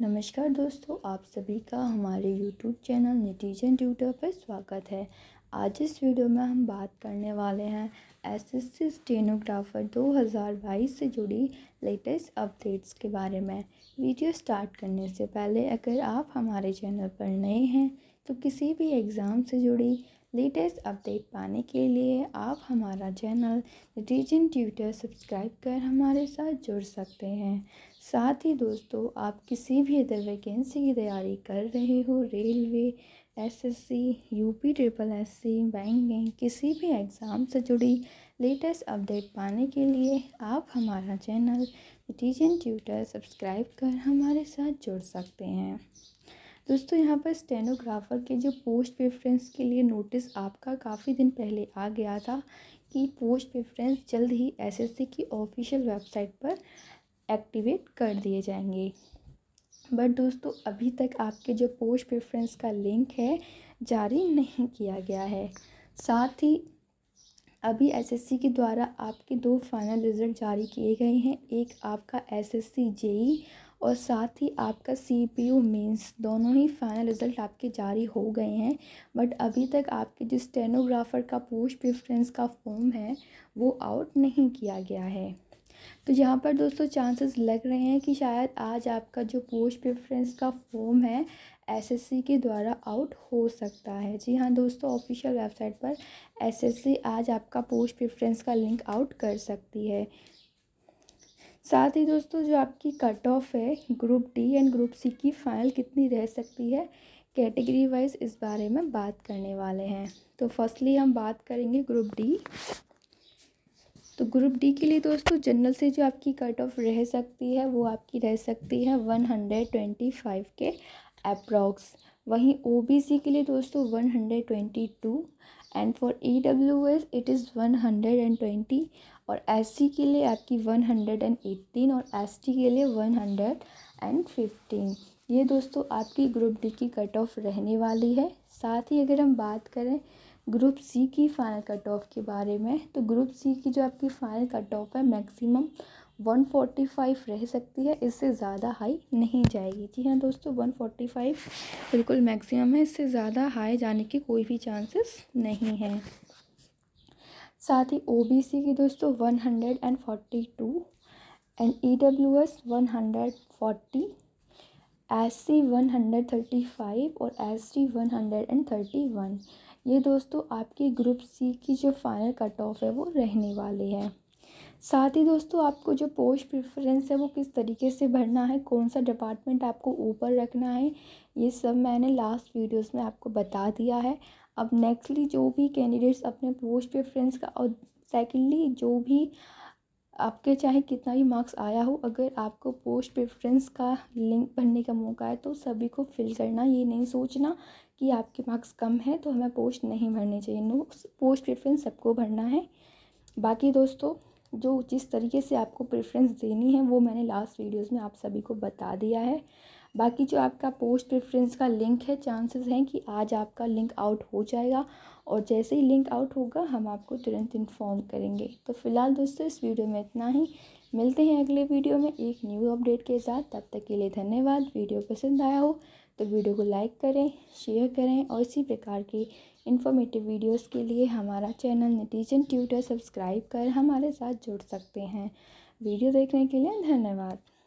नमस्कार दोस्तों आप सभी का हमारे YouTube चैनल नेटिजन ट्यूटर पर स्वागत है आज इस वीडियो में हम बात करने वाले हैं एसएससी स्टेनोग्राफर 2022 से जुड़ी लेटेस्ट अपडेट्स के बारे में वीडियो स्टार्ट करने से पहले अगर आप हमारे चैनल पर नए हैं तो किसी भी एग्ज़ाम से जुड़ी लेटेस्ट अपडेट पाने के लिए आप हमारा चैनल नेटिजन ट्यूटर सब्सक्राइब कर हमारे साथ जुड़ सकते हैं साथ ही दोस्तों आप किसी भी अदर वैकेंसी की तैयारी कर रहे हो railway SSC UP triple SC banking किसी भी एग्ज़ाम से जुड़ी लेटेस्ट अपडेट पाने के लिए आप हमारा चैनल नतीजन ट्यूटर सब्सक्राइब कर हमारे साथ जुड़ सकते हैं दोस्तों यहाँ पर स्टेनोग्राफ़र के जो पोस्ट प्रेफरेंस के लिए नोटिस आपका काफ़ी दिन पहले आ गया था कि पोस्ट प्रेफरेंस जल्द ही एसएससी की ऑफिशियल वेबसाइट पर एक्टिवेट कर दिए जाएंगे बट दोस्तों अभी तक आपके जो पोस्ट प्रेफरेंस का लिंक है जारी नहीं किया गया है साथ ही अभी एसएससी के द्वारा आपके दो फाइनल रिज़ल्ट जारी किए गए हैं एक आपका एसएससी जेई e और साथ ही आपका सी पी यू मीन्स दोनों ही फाइनल रिज़ल्ट आपके जारी हो गए हैं बट अभी तक आपके जिस स्टेनोग्राफ़र का पोस्ट प्रेफरेंस का फॉर्म है वो आउट नहीं किया गया है तो यहाँ पर दोस्तों चांसेस लग रहे हैं कि शायद आज आपका जो पोस्ट प्रेफरेंस का फॉर्म है एसएससी के द्वारा आउट हो सकता है जी हाँ दोस्तों ऑफिशियल वेबसाइट पर एसएससी आज आपका पोस्ट प्रेफरेंस का लिंक आउट कर सकती है साथ ही दोस्तों जो आपकी कट ऑफ है group D and group C की फाइनल कितनी रह सकती है कैटेगरी वाइज इस बारे में बात करने वाले हैं तो फर्स्टली हम बात करेंगे ग्रुप डी तो ग्रुप डी के लिए दोस्तों जनरल से जो आपकी कट ऑफ रह सकती है वो आपकी रह सकती है वन हंड्रेड ट्वेंटी फाइव के अप्रॉक्स वहीं ओ बी सी के लिए दोस्तों one hundred twenty two and for E W S it is one hundred and twenty और एस सी के लिए आपकी वन हंड्रेड एंड एट्टीन और एस टी के लिए वन हंड्रेड एंड फिफ्टीन ये दोस्तों आपकी ग्रुप डी की कट ऑफ रहने वाली है साथ ही अगर हम बात करें ग्रुप सी की फ़ाइनल कट ऑफ के बारे में तो ग्रुप सी की जो आपकी फ़ाइनल कट ऑफ है मैक्सिमम 145 रह सकती है इससे ज़्यादा हाई नहीं जाएगी जी हाँ दोस्तों 145 बिल्कुल मैक्सिमम है इससे ज़्यादा हाई जाने के कोई भी चांसेस नहीं है साथ ही ओबीसी की दोस्तों 142 एंड ईडब्ल्यूएस 140 एससी 135 और एसटी 131 ये दोस्तों आपकी ग्रुप सी की जो फाइनल कट ऑफ है वो रहने वाली है साथ ही दोस्तों आपको जो पोस्ट प्रेफरेंस है वो किस तरीके से भरना है कौन सा डिपार्टमेंट आपको ऊपर रखना है ये सब मैंने लास्ट वीडियोस में आपको बता दिया है अब नेक्स्टली जो भी कैंडिडेट्स अपने पोस्ट प्रेफरेंस का और सेकेंडली जो भी आपके चाहे कितना भी मार्क्स आया हो अगर आपको पोस्ट प्रेफरेंस का लिंक भरने का मौका है तो सभी को फिल करना ये नहीं सोचना कि आपके मार्क्स कम है तो हमें पोस्ट नहीं भरने चाहिए नो पोस्ट प्रेफरेंस सबको भरना है बाकी दोस्तों जो जिस तरीके से आपको प्रेफरेंस देनी है वो मैंने लास्ट वीडियोस में आप सभी को बता दिया है बाकी जो आपका पोस्ट प्रेफरेंस का लिंक है चांसेस हैं कि आज आपका लिंक आउट हो जाएगा और जैसे ही लिंक आउट होगा हम आपको तुरंत इन्फॉर्म करेंगे तो फिलहाल दोस्तों इस वीडियो में इतना ही मिलते हैं अगले वीडियो में एक न्यू अपडेट के साथ तब तक के लिए धन्यवाद वीडियो पसंद आया हो तो वीडियो को लाइक करें शेयर करें और इसी प्रकार की इन्फॉर्मेटिव वीडियोस के लिए हमारा चैनल नतीजन ट्यूटर सब्सक्राइब कर हमारे साथ जुड़ सकते हैं वीडियो देखने के लिए धन्यवाद